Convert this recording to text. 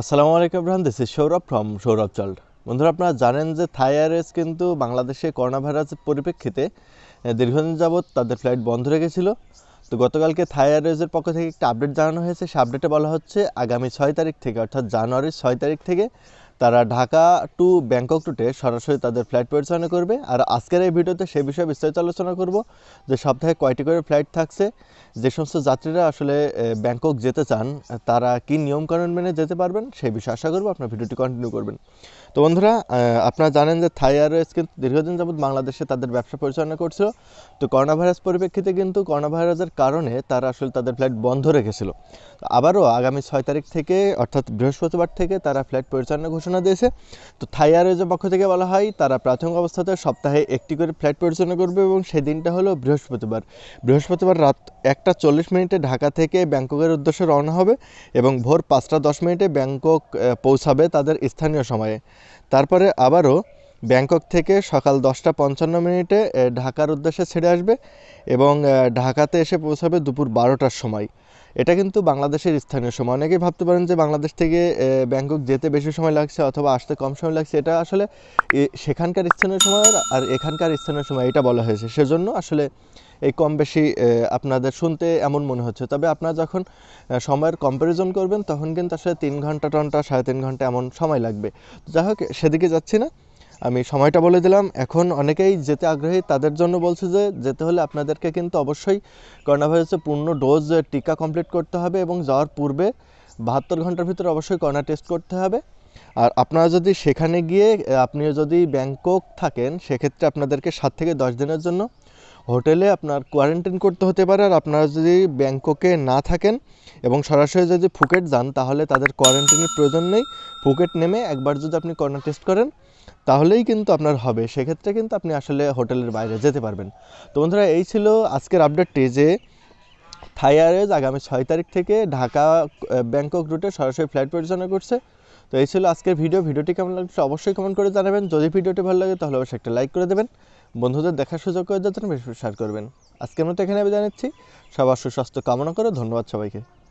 আসসালামু আলাইকুম রান দিস সৌরভ ফ্রম সৌরভ চল্ড বন্ধুরা আপনারা জানেন যে থাই এয়ারওয়েজ কিন্তু বাংলাদেশে করোনা ভাইরাসের পরিপ্রেক্ষিতে দীর্ঘদিন যাবৎ তাদের ফ্লাইট বন্ধ রেখেছিল তো গতকালকে থাই এয়ারওয়েজের পক্ষ থেকে একটা আপডেট জানানো হয়েছে সে আপডেটে বলা হচ্ছে আগামী ছয় তারিখ থেকে অর্থাৎ জানুয়ারির ছয় তারিখ থেকে তারা ঢাকা টু ব্যাংকক টুটে সরাসরি তাদের ফ্লাইট পরিচালনা করবে আর আজকের এই ভিডিওতে সে বিষয়ে বিস্তারিত আলোচনা করব যে সপ্তাহে কয়টি করে ফ্লাইট থাকছে যে সমস্ত যাত্রীরা আসলে ব্যাংকক যেতে চান তারা কি নিয়মকানুন মেনে যেতে পারবেন সেই বিষয়ে আশা করব আপনার ভিডিওটি কন্টিনিউ করবেন তো বন্ধুরা আপনারা জানেন যে থাই এয়ারওয়েজ কিন্তু দীর্ঘদিন যাবৎ বাংলাদেশে তাদের ব্যবসা পরিচালনা করছিল তো করোনা ভাইরাস পরিপ্রেক্ষিতে কিন্তু করোনা ভাইরাসের কারণে তারা আসলে তাদের ফ্লাইট বন্ধ রেখেছিল আবারও আগামী ছয় তারিখ থেকে অর্থাৎ বৃহস্পতিবার থেকে তারা ফ্লাইট পরিচালনা ঘোষণা দিয়েছে তো থাই এয়ারওয়েজের পক্ষ থেকে বলা হয় তারা প্রাথমিক অবস্থাতে সপ্তাহে একটি করে ফ্লাইট পরিচালনা করবে এবং সেই দিনটা হলো বৃহস্পতিবার বৃহস্পতিবার রাত একটা চল্লিশ মিনিটে ঢাকা থেকে ব্যাংককের উদ্দেশ্যে রওনা হবে এবং ভোর পাঁচটা দশ মিনিটে ব্যাংকক পৌঁছাবে তাদের স্থানীয় সময়ে তারপরে আবারও ব্যাংকক থেকে সকাল দশটা পঞ্চান্ন মিনিটে ঢাকার উদ্দেশ্যে ছেড়ে আসবে এবং ঢাকাতে এসে পৌঁছাবে দুপুর বারোটার সময় এটা কিন্তু বাংলাদেশের স্থানীয় সময় অনেকেই ভাবতে পারেন যে বাংলাদেশ থেকে ব্যাংকক যেতে বেশি সময় লাগছে অথবা আসতে কম সময় লাগছে এটা আসলে সেখানকার স্থানীয় সময় আর এখানকার স্থানীয় সময় এটা বলা হয়েছে সেজন্য আসলে এই কম বেশি আপনাদের শুনতে এমন মনে হচ্ছে তবে আপনারা যখন সময়ের কম্প্যারিজন করবেন তখন কিন্তু আসলে তিন ঘন্টা টনটা সাড়ে তিন ঘন্টা এমন সময় লাগবে যাই হোক সেদিকে যাচ্ছি না আমি সময়টা বলে দিলাম এখন অনেকেই যেতে আগ্রহী তাদের জন্য বলছি যে যেতে হলে আপনাদেরকে কিন্তু অবশ্যই করোনা ভাইরাসের পূর্ণ ডোজ টিকা কমপ্লিট করতে হবে এবং যাওয়ার পূর্বে বাহাত্তর ঘন্টার ভিতরে অবশ্যই করোনা টেস্ট করতে হবে আর আপনারা যদি সেখানে গিয়ে আপনি যদি ব্যাংকক থাকেন সেক্ষেত্রে আপনাদেরকে সাত থেকে দশ দিনের জন্য হোটেলে আপনার কোয়ারেন্টাইন করতে হতে পারে আর আপনারা যদি ব্যাংককে না থাকেন এবং সরাসরি যদি ফুকেট যান তাহলে তাদের কোয়ারেন্টাইনের প্রয়োজন নেই ফুকেট নেমে একবার যদি আপনি করোনা টেস্ট করেন তাহলেই কিন্তু আপনার হবে সেক্ষেত্রে কিন্তু আপনি আসলে হোটেলের বাইরে যেতে পারবেন তো বন্ধুরা এই ছিল আজকের আপডেটটি যে থাই এয়ারওয়েজ আগামী ছয় তারিখ থেকে ঢাকা ব্যাংকক রুটে সরাসরি ফ্লাইট পরিচালনা করছে তো এই ছিল আজকের ভিডিও ভিডিওটি কেমন লাগছে অবশ্যই কমেন্ট করে জানাবেন যদি ভিডিওটি ভালো লাগে তাহলে অবশ্যই একটা লাইক করে দেবেন বন্ধুদের দেখার সুযোগ করে দেওয়ার জন্য বেশি শেয়ার করবেন আজকের মতো এখানে আমি জানাচ্ছি সবার সুস্বাস্থ্য কামনা করে ধন্যবাদ সবাইকে